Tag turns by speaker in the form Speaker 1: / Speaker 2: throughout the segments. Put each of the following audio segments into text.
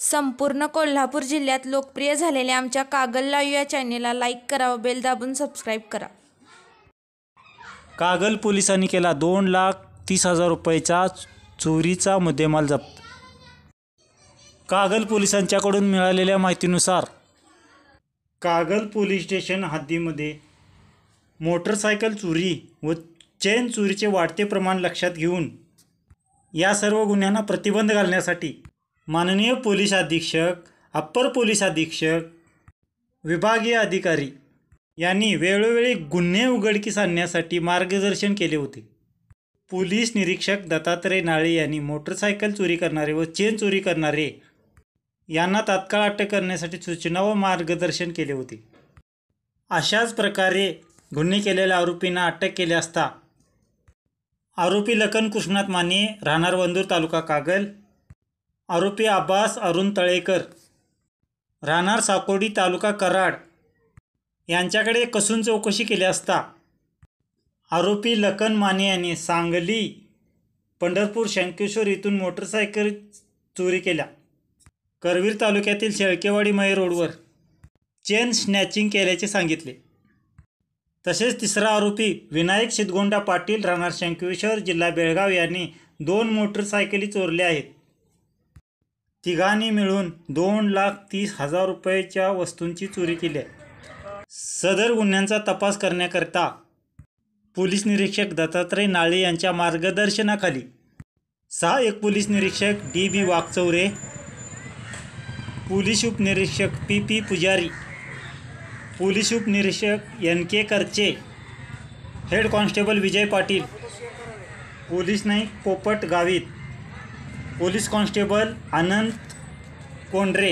Speaker 1: संपूर्ण कोल्हापूर जिल्ह्यात लोकप्रिय झालेल्या आमच्या कागल लाईव्ह या चॅनेलला लाईक करा व बेल दाबून सबस्क्राईब करा कागल पोलिसांनी केला दोन लाख तीस हजार रुपयाचा चोरीचा मुद्देमाल जप्त कागल पोलिसांच्याकडून मिळालेल्या माहितीनुसार कागल पोलीस स्टेशन हद्दीमध्ये मोटरसायकल चोरी व चेन चोरीचे वाढते प्रमाण लक्षात घेऊन या सर्व गुन्ह्यांना प्रतिबंध घालण्यासाठी माननीय पोलीस अधीक्षक अप्पर पोलीस अधीक्षक विभागीय अधिकारी यांनी वेळोवेळी गुन्हे उघडकीस आणण्यासाठी मार्गदर्शन केले होते पोलीस निरीक्षक दत्तात्रय नाळे यांनी मोटरसायकल चोरी करणारे व चेन चोरी करणारे यांना तात्काळ अटक करण्यासाठी सूचना व मार्गदर्शन केले होते अशाच प्रकारे गुन्हे केलेल्या आरोपींना अटक केले असता आरोपी लखन कृष्णात माने राहणार वंदूर तालुका कागल आरोपी आब्बास अरुण तळेकर राहणार साकोडी तालुका कराड यांच्याकडे कसून चौकशी केली असता आरोपी लखन माने यांनी सांगली पंढरपूर शंकेश्वर इथून मोटरसायकल चोरी केल्या करवीर तालुक्यातील शेळकेवाडी मय रोडवर चेन स्नॅचिंग केल्याचे सांगितले तसेच तिसरा आरोपी विनायक सिद्धगोंडा पाटील राहणार शंकेश्वर जिल्हा बेळगाव यांनी दोन मोटरसायकली चोरल्या आहेत तिघांनी मिळून दोन लाख तीस हजार रुपयाच्या वस्तूंची चोरी केली आहे सदर गुन्ह्यांचा तपास करण्याकरता पोलीस निरीक्षक दत्तात्रय नाळे यांच्या मार्गदर्शनाखाली सहा एक पोलीस निरीक्षक डी बी वाघचौरे पोलीस उपनिरीक्षक पी पी पुजारी पोलीस उपनिरीक्षक N K Karche head constable Vijay Patil police naik Popat Gavit police constable Anant Kondre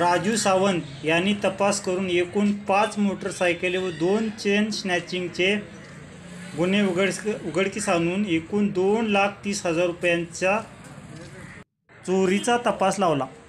Speaker 1: Raju Sawant यांनी तपास करून एकूण पाच मोटरसायकल व दोन चेन स्नॅचिंगचे गुन्हे उघड उघडकीस आणून एकूण दोन लाख तीस हजार रुपयांच्या चोरीचा तपास लावला